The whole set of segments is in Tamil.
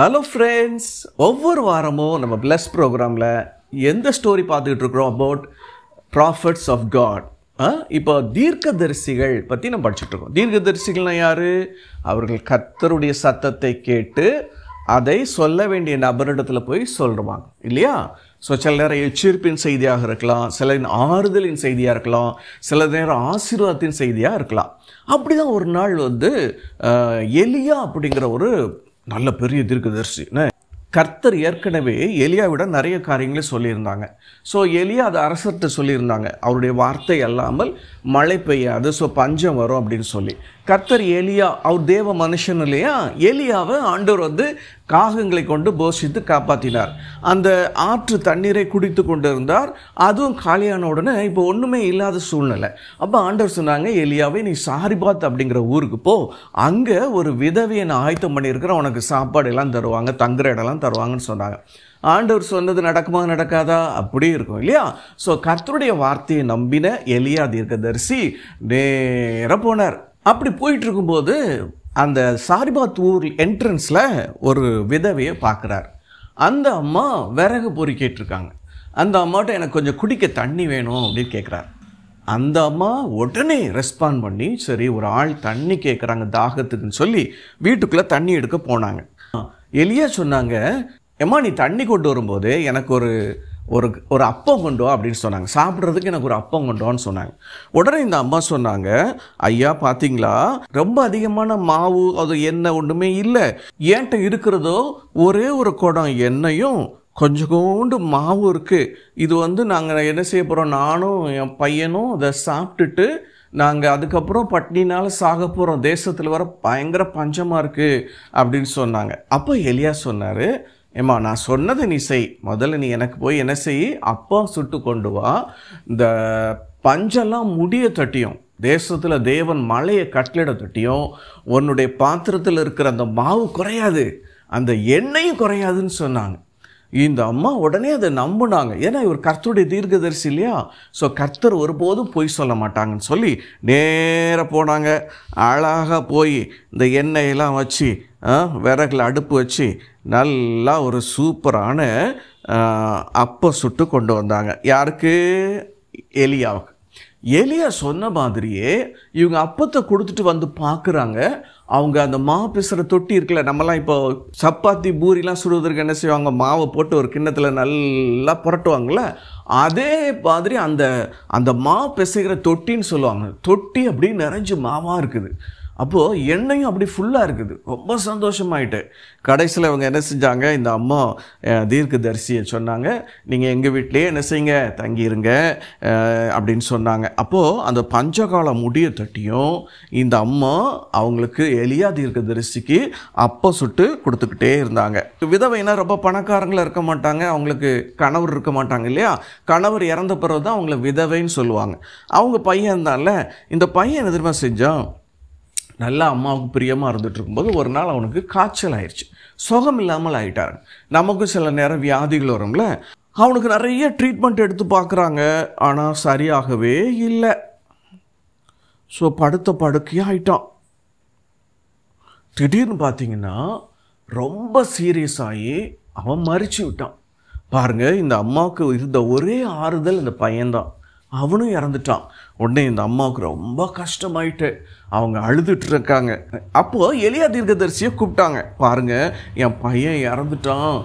ஹலோ ஃப்ரெண்ட்ஸ் ஒவ்வொரு வாரமும் நம்ம பிளஸ் ப்ரோக்ராமில் எந்த ஸ்டோரி பார்த்துக்கிட்டு இருக்கிறோம் அபவுட் ப்ராஃபிட்ஸ் ஆஃப் காட் இப்போ தீர்க்கதரிசிகள் பற்றி நம்ம படிச்சுட்ருக்கோம் தீர்க்கதரிசிகள்னால் யார் அவர்கள் கத்தருடைய சத்தத்தை கேட்டு அதை சொல்ல வேண்டிய நபரிடத்தில் போய் சொல்லுவாங்க இல்லையா ஸோ சில நேரம் எச்சரிப்பின் செய்தியாக இருக்கலாம் சில ஆறுதலின் செய்தியாக இருக்கலாம் சில நேரம் ஆசீர்வாதத்தின் செய்தியாக இருக்கலாம் அப்படி தான் ஒரு நாள் வந்து எலியா அப்படிங்கிற ஒரு நல்ல பெரிய தீர்க்கதர்சின்னு கர்த்தர் ஏற்கனவே எலியாவிடம் நிறைய காரியங்களை சொல்லியிருந்தாங்க ஸோ எலியா அதை அரசர்கிட்ட சொல்லியிருந்தாங்க அவருடைய வார்த்தை அல்லாமல் மழை பெய்யாது ஸோ பஞ்சம் வரும் அப்படின்னு சொல்லி கர்த்தர் எலியா அவர் தேவ மனுஷன் இல்லையா எலியாவை ஆண்டவர் வந்து காகங்களை கொண்டு போஷித்து காப்பாற்றினார் அந்த ஆற்று தண்ணீரை குடித்து கொண்டிருந்தார் அதுவும் காலியான உடனே இப்போ ஒன்றுமே இல்லாத சூழ்நிலை அப்போ ஆண்டவர் சொன்னாங்க எலியாவே நீ சாரிபாத் அப்படிங்கிற ஊருக்கு போ அங்கே ஒரு விதவியை நான் ஆயத்தம் பண்ணியிருக்கிறேன் உனக்கு சாப்பாடு எல்லாம் தருவாங்க தங்குற இடம்லாம் தருவாங்கன்னு சொன்னாங்க ஆண்டவர் சொன்னது நடக்குமா நடக்காதா அப்படி இருக்கும் இல்லையா ஸோ கர்த்தருடைய வார்த்தையை நம்பின எலியா தீர்க்கதரிசி நேர போனார் அப்படி போயிட்டு இருக்கும்போது அந்த சாரிபாத் ஊர் என்ட்ரன்ஸில் ஒரு விதவையை பார்க்குறார் அந்த அம்மா விறகு பொறுக்கிட்டுருக்காங்க அந்த அம்மாட்ட எனக்கு கொஞ்சம் குடிக்க தண்ணி வேணும் அப்படின்னு கேட்குறாரு அந்த அம்மா உடனே ரெஸ்பாண்ட் பண்ணி சரி ஒரு ஆள் தண்ணி கேட்குறாங்க தாகத்துக்குன்னு சொல்லி வீட்டுக்குள்ளே தண்ணி எடுக்க போனாங்க எளியா சொன்னாங்க எம்மா நீ தண்ணி கொண்டு வரும்போது எனக்கு ஒரு ஒரு ஒரு அப்பம் கொண்டு வா அப்படின்னு சொன்னாங்க சாப்பிட்றதுக்கு எனக்கு ஒரு அப்பம் கொண்டு வான்னு சொன்னாங்க உடனே இந்த அம்மா சொன்னாங்க ஐயா பார்த்தீங்களா ரொம்ப அதிகமான மாவு அது எண்ணெய் ஒன்றுமே இல்லை ஏன்ட்ட இருக்கிறதோ ஒரே ஒரு குடம் எண்ணெயும் கொஞ்சோண்டு மாவு இருக்குது இது வந்து நாங்கள் என்ன செய்ய போகிறோம் நானும் என் பையனும் அதை சாப்பிட்டுட்டு நாங்கள் அதுக்கப்புறம் பட்டினால் சாக போகிறோம் தேசத்தில் வர பயங்கர பஞ்சமாக இருக்குது அப்படின்னு சொன்னாங்க அப்போ எலியா சொன்னார் ஏம்மா நான் சொன்னது நீ செய் முதல்ல நீ எனக்கு போய் என்ன செய் அப்பா சுட்டு கொண்டு வா இந்த பஞ்செல்லாம் முடிய தட்டியும் தேசத்தில் தேவன் மலையை கட்டளிட தட்டியும் உன்னுடைய பாத்திரத்தில் இருக்கிற அந்த மாவு குறையாது அந்த எண்ணெயும் குறையாதுன்னு சொன்னாங்க இந்த அம்மா உடனே அதை நம்பினாங்க ஏன்னா இவர் கர்த்தருடைய தீர்க்கதரிசி இல்லையா ஸோ கர்த்தர் ஒருபோதும் பொய் சொல்ல மாட்டாங்கன்னு சொல்லி நேராக போனாங்க அழகாக போய் இந்த எண்ணெயெல்லாம் வச்சு விறகுல அடுப்பு வச்சு நல்லா ஒரு சூப்பரான அப்போ சுட்டு கொண்டு வந்தாங்க யாருக்கு எலியாவுக்கு எலியா சொன்ன மாதிரியே இவங்க அப்பத்தை கொடுத்துட்டு வந்து பார்க்குறாங்க அவங்க அந்த மாவு பிசுற தொட்டி இருக்குல்ல நம்மலாம் இப்போ சப்பாத்தி பூரிலாம் சுடுவதற்கு என்ன செய்வாங்க மாவை போட்டு ஒரு கிண்ணத்தில் நல்லா புரட்டுவாங்கள அதே மாதிரி அந்த அந்த மாவு பிசைகிற தொட்டின்னு சொல்லுவாங்க தொட்டி அப்படியே நிறைஞ்சு மாவாக இருக்குது அப்போது எண்ணெயும் அப்படி ஃபுல்லாக இருக்குது ரொம்ப சந்தோஷமாயிட்டு கடைசியில் அவங்க என்ன செஞ்சாங்க இந்த அம்மா தீர்க்க தரிசியை சொன்னாங்க நீங்கள் எங்கள் வீட்லேயே என்ன செய்யுங்க தங்கியிருங்க அப்படின்னு சொன்னாங்க அப்போது அந்த பஞ்சகால முடிய தட்டியும் இந்த அம்மா அவங்களுக்கு எளியா தீர்க்க தரிசிக்கு அப்போ சுட்டு கொடுத்துக்கிட்டே இருந்தாங்க விதவைனா ரொம்ப பணக்காரங்களாக இருக்க மாட்டாங்க அவங்களுக்கு கணவர் இருக்க மாட்டாங்க இல்லையா கணவர் இறந்த பிறகு தான் அவங்கள விதவைன்னு சொல்லுவாங்க அவங்க பையன் இருந்தால இந்த பையன் எதிர்மா செஞ்சான் நல்லா அம்மாவுக்கு பிரியமாக இருந்துட்டு இருக்கும்போது ஒரு நாள் அவனுக்கு காய்ச்சல் ஆயிடுச்சு சுகம் இல்லாமல் ஆகிட்டாரு நமக்கும் சில நேரம் வியாதிகள் வரும்ல அவனுக்கு நிறைய ட்ரீட்மெண்ட் எடுத்து பார்க்குறாங்க ஆனால் சரியாகவே இல்லை ஸோ படுத்த படுக்கையே ஆயிட்டான் திடீர்னு பார்த்தீங்கன்னா ரொம்ப சீரியஸ் ஆகி அவன் மறிச்சு விட்டான் பாருங்கள் இந்த அம்மாவுக்கு இருந்த ஒரே ஆறுதல் இந்த பையன்தான் அவனும் இறந்துட்டான் உடனே இந்த அம்மாவுக்கு ரொம்ப கஷ்டமாயிட்டு அவங்க இருக்காங்க அப்போது எளியா தீர்க்கதரிசியை கூப்பிட்டாங்க பாருங்க என் பையன் இறந்துட்டான்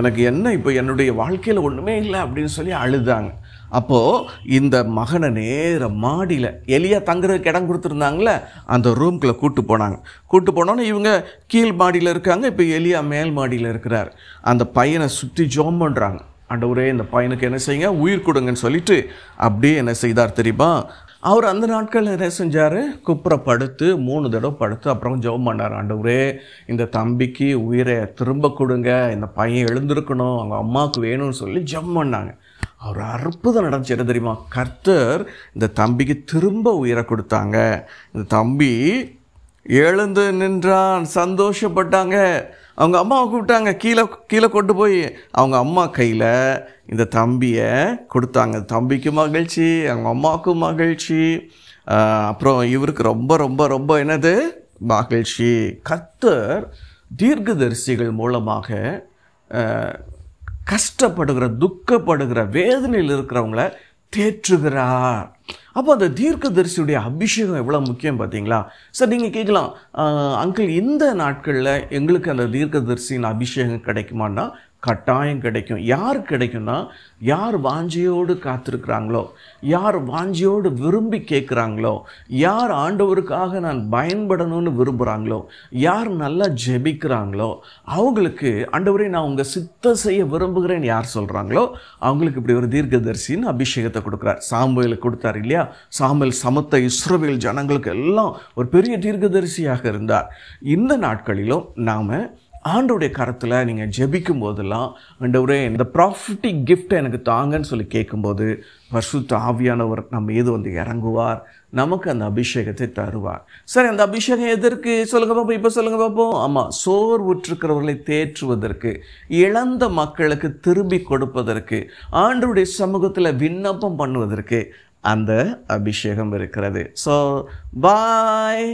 எனக்கு என்ன இப்போ என்னுடைய வாழ்க்கையில் ஒன்றுமே இல்லை அப்படின்னு சொல்லி அழுதாங்க அப்போது இந்த மகனை நேர மாடியில் எலியா தங்குறதுக்கு இடம் கொடுத்துருந்தாங்களே அந்த ரூம்குள்ளே கூப்பிட்டு போனாங்க கூப்பிட்டு போனோன்னே இவங்க கீழ் மாடியில் இருக்காங்க இப்போ எலியா மேல் மாடியில் இருக்கிறார் அந்த பையனை சுற்றி ஜோம் பண்ணுறாங்க அண்டவரே இந்த பையனுக்கு என்ன செய்யுங்க உயிர் கொடுங்கன்னு சொல்லிட்டு அப்படியே என்ன செய்தார் தெரியுமா அவர் அந்த நாட்களில் என்ன செஞ்சார் குப்புற படுத்து மூணு தடவை படுத்து அப்புறம் ஜெபம் பண்ணார் ஆண்டவரே இந்த தம்பிக்கு உயிரை திரும்ப கொடுங்க இந்த பையன் எழுந்திருக்கணும் அவங்க அம்மாவுக்கு வேணும்னு சொல்லி ஜெபம் பண்ணாங்க அவர் அற்புதம் நடந்துச்சு தெரியுமா கர்த்தர் இந்த தம்பிக்கு திரும்ப உயிரை கொடுத்தாங்க இந்த தம்பி எழுந்து நின்றான் சந்தோஷப்பட்டாங்க அவங்க அம்மாவை கூப்பிட்டாங்க கீழே கீழே கொண்டு போய் அவங்க அம்மா கையில் இந்த தம்பியை கொடுத்தாங்க தம்பிக்கு மகிழ்ச்சி அவங்க அம்மாவுக்கும் மகிழ்ச்சி அப்புறம் இவருக்கு ரொம்ப ரொம்ப ரொம்ப என்னது மகிழ்ச்சி கத்தர் தீர்க்கதரிசிகள் மூலமாக கஷ்டப்படுகிற துக்கப்படுகிற வேதனையில் இருக்கிறவங்கள தேற்றுகிறார் அப்போ அந்த தீர்க்க தரிசியுடைய அபிஷேகம் எவ்வளோ முக்கியம் பார்த்தீங்களா சார் நீங்கள் கேட்கலாம் அங்கிள் இந்த நாட்களில் எங்களுக்கு அந்த தீர்க்கதரிசியின் அபிஷேகம் கிடைக்குமான்னா கட்டாயம் கிடைக்கும் யார் கிடைக்கும்னா யார் வாஞ்சியோடு காத்திருக்கிறாங்களோ யார் வாஞ்சியோடு விரும்பி கேட்குறாங்களோ யார் ஆண்டவருக்காக நான் பயன்படணும்னு விரும்புகிறாங்களோ யார் நல்லா ஜெபிக்கிறாங்களோ அவங்களுக்கு ஆண்டவரை நான் உங்கள் சித்த செய்ய விரும்புகிறேன்னு யார் சொல்கிறாங்களோ அவங்களுக்கு இப்படி ஒரு தீர்க்கதரிசின்னு அபிஷேகத்தை கொடுக்குறார் சாம்பலுக்கு கொடுத்தார் இல்லையா சாம்பல் சமத்த இஸ்ரோவேல் ஜனங்களுக்கு எல்லாம் ஒரு பெரிய தீர்க்கதரிசியாக இருந்தார் இந்த நாட்களிலும் நாம் ஆண்டோடைய கரத்தில் நீங்கள் ஜெபிக்கும் போதெல்லாம் ஆண்டவரே இந்த ப்ராஃபிட்டிக் கிஃப்ட்டை எனக்கு தாங்கன்னு சொல்லி கேட்கும்போது பர்சுத்த ஆவியானவர் நம்ம மீது வந்து இறங்குவார் நமக்கு அந்த அபிஷேகத்தை தருவார் சரி அந்த அபிஷேகம் எதற்கு சொல்லுங்க பார்ப்போம் இப்போ சொல்லுங்க பார்ப்போம் ஆமாம் சோர் உற்றுக்கிறவர்களை தேற்றுவதற்கு இழந்த மக்களுக்கு திரும்பி கொடுப்பதற்கு ஆண்டருடைய சமூகத்தில் விண்ணப்பம் பண்ணுவதற்கு அந்த அபிஷேகம் இருக்கிறது ஸோ பாய்